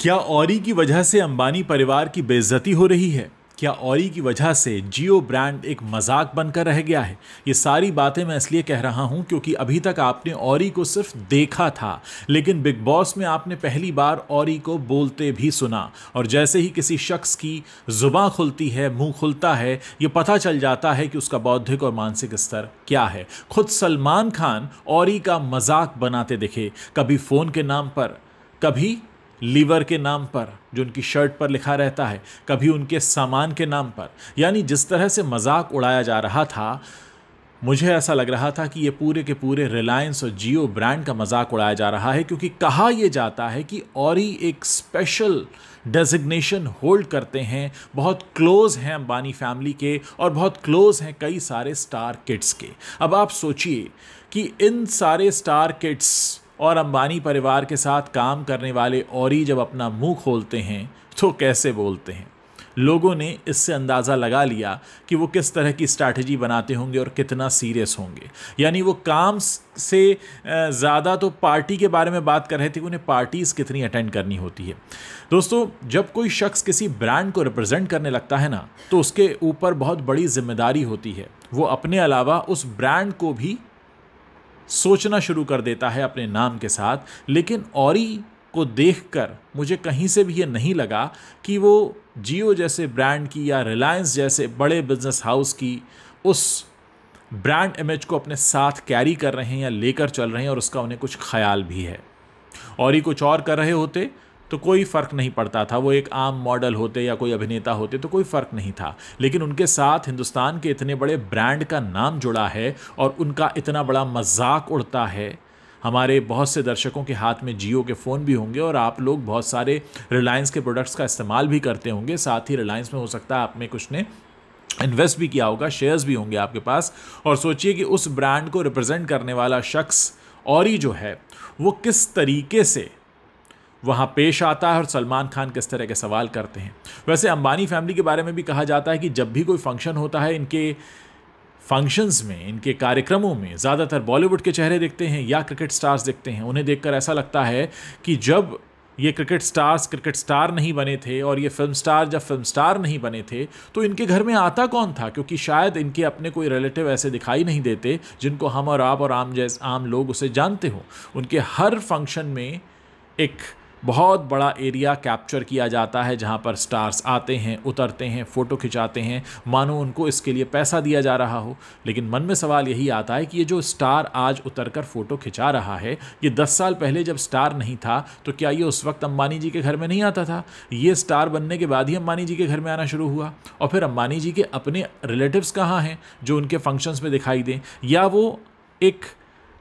क्या औरी की वजह से अंबानी परिवार की बेइज्जती हो रही है क्या औरी की वजह से जियो ब्रांड एक मजाक बनकर रह गया है ये सारी बातें मैं इसलिए कह रहा हूँ क्योंकि अभी तक आपने औरी को सिर्फ देखा था लेकिन बिग बॉस में आपने पहली बार औरी को बोलते भी सुना और जैसे ही किसी शख्स की जुबा खुलती है मुंह खुलता है ये पता चल जाता है कि उसका बौद्धिक और मानसिक स्तर क्या है खुद सलमान खान औरी का मजाक बनाते दिखे कभी फ़ोन के नाम पर कभी लीवर के नाम पर जो उनकी शर्ट पर लिखा रहता है कभी उनके सामान के नाम पर यानी जिस तरह से मजाक उड़ाया जा रहा था मुझे ऐसा लग रहा था कि ये पूरे के पूरे रिलायंस और जियो ब्रांड का मजाक उड़ाया जा रहा है क्योंकि कहा यह जाता है कि और एक स्पेशल डेजिग्नेशन होल्ड करते हैं बहुत क्लोज हैं अंबानी फैमिली के और बहुत क्लोज हैं कई सारे स्टार किड्स के अब आप सोचिए कि इन सारे स्टार किड्स और अंबानी परिवार के साथ काम करने वाले औरी जब अपना मुंह खोलते हैं तो कैसे बोलते हैं लोगों ने इससे अंदाज़ा लगा लिया कि वो किस तरह की स्ट्रैटेजी बनाते होंगे और कितना सीरियस होंगे यानी वो काम से ज़्यादा तो पार्टी के बारे में बात कर रहे थे कि उन्हें पार्टीज़ कितनी अटेंड करनी होती है दोस्तों जब कोई शख्स किसी ब्रांड को रिप्रेजेंट करने लगता है ना तो उसके ऊपर बहुत बड़ी जिम्मेदारी होती है वो अपने अलावा उस ब्रांड को भी सोचना शुरू कर देता है अपने नाम के साथ लेकिन औरी को देखकर मुझे कहीं से भी ये नहीं लगा कि वो जियो जैसे ब्रांड की या रिलायंस जैसे बड़े बिजनेस हाउस की उस ब्रांड इमेज को अपने साथ कैरी कर रहे हैं या लेकर चल रहे हैं और उसका उन्हें कुछ ख्याल भी है और ही कुछ और कर रहे होते तो कोई फ़र्क नहीं पड़ता था वो एक आम मॉडल होते या कोई अभिनेता होते तो कोई फ़र्क नहीं था लेकिन उनके साथ हिंदुस्तान के इतने बड़े ब्रांड का नाम जुड़ा है और उनका इतना बड़ा मजाक उड़ता है हमारे बहुत से दर्शकों के हाथ में जियो के फ़ोन भी होंगे और आप लोग बहुत सारे रिलायंस के प्रोडक्ट्स का इस्तेमाल भी करते होंगे साथ ही रिलायंस में हो सकता है आप में कुछ ने इन्वेस्ट भी किया होगा शेयर्स भी होंगे आपके पास और सोचिए कि उस ब्रांड को रिप्रेजेंट करने वाला शख्स और ही जो है वो किस तरीके से वहाँ पेश आता है और सलमान खान किस तरह के सवाल करते हैं वैसे अंबानी फैमिली के बारे में भी कहा जाता है कि जब भी कोई फंक्शन होता है इनके फंक्शंस में इनके कार्यक्रमों में ज़्यादातर बॉलीवुड के चेहरे देखते हैं या क्रिकेट स्टार्स देखते हैं उन्हें देखकर ऐसा लगता है कि जब ये क्रिकेट स्टार्स क्रिकेट स्टार नहीं बने थे और ये फिल्म स्टार जब फिल्म स्टार नहीं बने थे तो इनके घर में आता कौन था क्योंकि शायद इनके अपने कोई रिलेटिव ऐसे दिखाई नहीं देते जिनको हम और आप और आम जैसे आम लोग उसे जानते हो उनके हर फंक्शन में एक बहुत बड़ा एरिया कैप्चर किया जाता है जहाँ पर स्टार्स आते हैं उतरते हैं फ़ोटो खिंचाते हैं मानो उनको इसके लिए पैसा दिया जा रहा हो लेकिन मन में सवाल यही आता है कि ये जो स्टार आज उतर कर फ़ोटो खिंचा रहा है ये दस साल पहले जब स्टार नहीं था तो क्या ये उस वक्त अम्बानी जी के घर में नहीं आता था ये स्टार बनने के बाद ही अम्बानी जी के घर में आना शुरू हुआ और फिर अम्बानी जी के अपने रिलेटिव्स कहाँ हैं जो उनके फंक्शंस में दिखाई दें या वो एक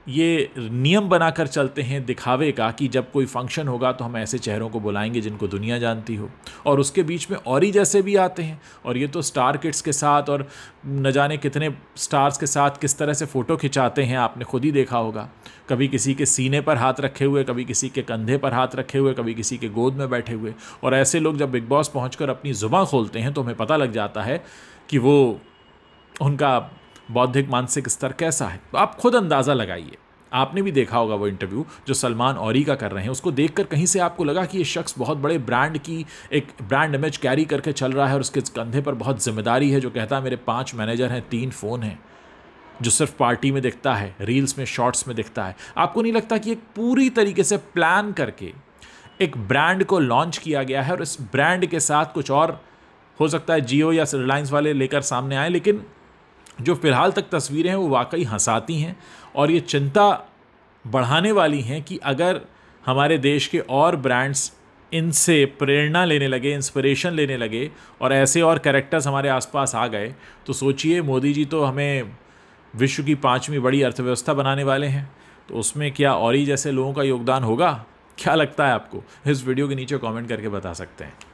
ये नियम बनाकर चलते हैं दिखावे का कि जब कोई फंक्शन होगा तो हम ऐसे चेहरों को बुलाएंगे जिनको दुनिया जानती हो और उसके बीच में और ही जैसे भी आते हैं और ये तो स्टार किड्स के साथ और न जाने कितने स्टार्स के साथ किस तरह से फ़ोटो खिंचाते हैं आपने खुद ही देखा होगा कभी किसी के सीने पर हाथ रखे हुए कभी किसी के कंधे पर हाथ रखे हुए कभी किसी के गोद में बैठे हुए और ऐसे लोग जब बिग बॉस पहुँच अपनी ज़ुबाँ खोलते हैं तो हमें पता लग जाता है कि वो उनका बौद्धिक मानसिक स्तर कैसा है तो आप खुद अंदाज़ा लगाइए आपने भी देखा होगा वो इंटरव्यू जो सलमान औरी का कर रहे हैं उसको देखकर कहीं से आपको लगा कि ये शख्स बहुत बड़े ब्रांड की एक ब्रांड इमेज कैरी करके चल रहा है और उसके कंधे पर बहुत जिम्मेदारी है जो कहता है मेरे पाँच मैनेजर हैं तीन फ़ोन हैं जो सिर्फ पार्टी में दिखता है रील्स में शॉर्ट्स में दिखता है आपको नहीं लगता कि एक पूरी तरीके से प्लान करके एक ब्रांड को लॉन्च किया गया है और इस ब्रांड के साथ कुछ और हो सकता है जियो या रिलायंस वाले लेकर सामने आए लेकिन जो फ़िलहाल तक तस्वीरें हैं वो वाकई हंसाती हैं और ये चिंता बढ़ाने वाली हैं कि अगर हमारे देश के और ब्रांड्स इनसे प्रेरणा लेने लगे इंस्पिरेशन लेने लगे और ऐसे और करेक्टर्स हमारे आसपास आ गए तो सोचिए मोदी जी तो हमें विश्व की पाँचवीं बड़ी अर्थव्यवस्था बनाने वाले हैं तो उसमें क्या और ही जैसे लोगों का योगदान होगा क्या लगता है आपको इस वीडियो के नीचे कमेंट करके बता सकते हैं